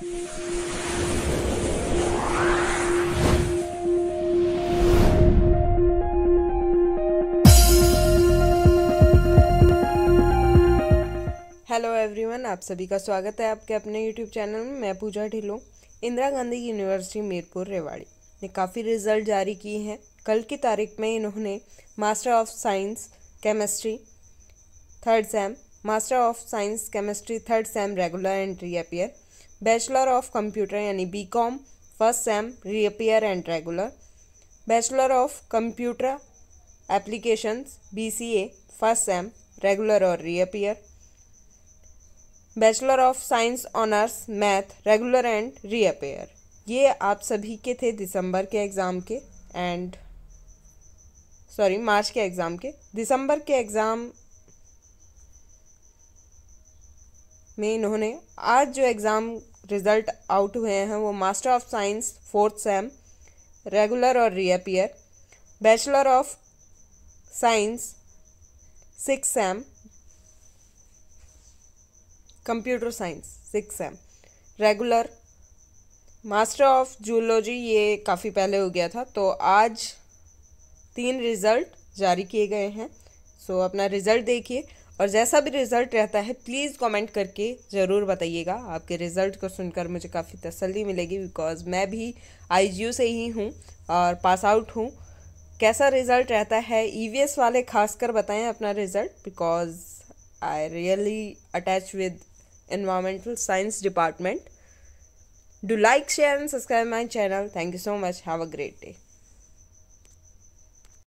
hello everyone आप सभी का स्वागत है आपके अपने यूट्यूब चैनल में मैं पूजा ढिलो इंदिरा गांधी यूनिवर्सिटी मीरपुर रेवाड़ी ने काफ़ी रिजल्ट जारी किए हैं कल की तारीख में इन्होंने master of science chemistry third sem master of science chemistry third sem regular entry appear bachelor of computer यानी B com first sem reappear and regular bachelor of computer applications B C A first sem regular और reappear bachelor of science honours math regular and reappear ये आप सभी के थे दिसंबर के exam के and sorry मार्च के एग्ज़ाम के दिसंबर के एग्ज़ाम में इन्होंने आज जो एग्ज़ाम रिज़ल्ट आउट हुए हैं वो master of science fourth sem regular और reappear bachelor of science six sem computer science six sem regular master of zoology ये काफ़ी पहले हो गया था तो आज तीन रिज़ल्ट जारी किए गए हैं सो अपना रिज़ल्ट देखिए और जैसा भी रिज़ल्ट रहता है प्लीज़ कमेंट करके ज़रूर बताइएगा आपके रिज़ल्ट को सुनकर मुझे काफ़ी तसल्ली मिलेगी बिकॉज़ मैं भी आई से ही हूँ और पास आउट हूँ कैसा रिज़ल्ट रहता है ई e वाले खास कर अपना result because I really attach with environmental science department do like share and subscribe my channel thank you so much have a great day